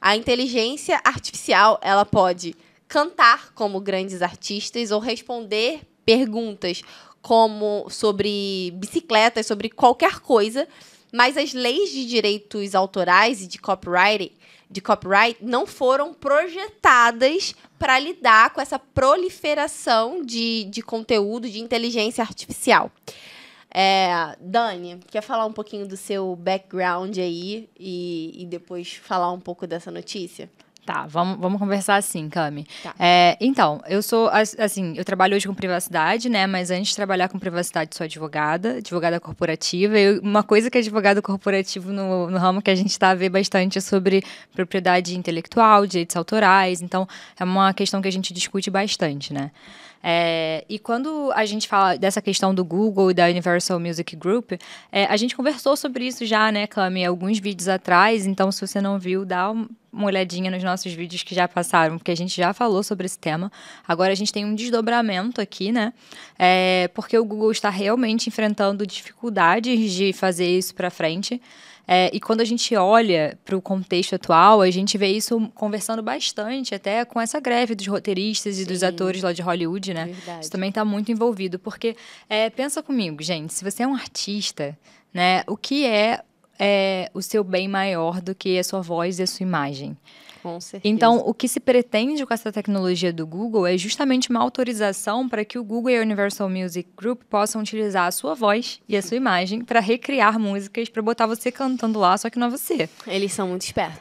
A inteligência artificial, ela pode cantar como grandes artistas ou responder perguntas como sobre bicicletas, sobre qualquer coisa, mas as leis de direitos autorais e de copyright, de copyright não foram projetadas para lidar com essa proliferação de, de conteúdo de inteligência artificial. É, Dani, quer falar um pouquinho do seu background aí e, e depois falar um pouco dessa notícia? Tá, vamos, vamos conversar assim, Cami. Tá. É, então, eu sou, assim, eu trabalho hoje com privacidade, né? Mas antes de trabalhar com privacidade, sou advogada, advogada corporativa. E uma coisa que é advogado corporativo no, no ramo que a gente tá a ver bastante é sobre propriedade intelectual, direitos autorais. Então, é uma questão que a gente discute bastante, né? É, e quando a gente fala dessa questão do Google e da Universal Music Group, é, a gente conversou sobre isso já, né, Cami, alguns vídeos atrás. Então, se você não viu, dá, uma olhadinha nos nossos vídeos que já passaram, porque a gente já falou sobre esse tema. Agora a gente tem um desdobramento aqui, né? É, porque o Google está realmente enfrentando dificuldades de fazer isso para frente. É, e quando a gente olha para o contexto atual, a gente vê isso conversando bastante, até com essa greve dos roteiristas Sim. e dos atores lá de Hollywood, né? Verdade. Isso também está muito envolvido, porque é, pensa comigo, gente, se você é um artista, né, o que é é, o seu bem maior do que a sua voz e a sua imagem. Com certeza. Então, o que se pretende com essa tecnologia do Google é justamente uma autorização para que o Google e a Universal Music Group possam utilizar a sua voz e a sua imagem para recriar músicas, para botar você cantando lá, só que não é você. Eles são muito espertos.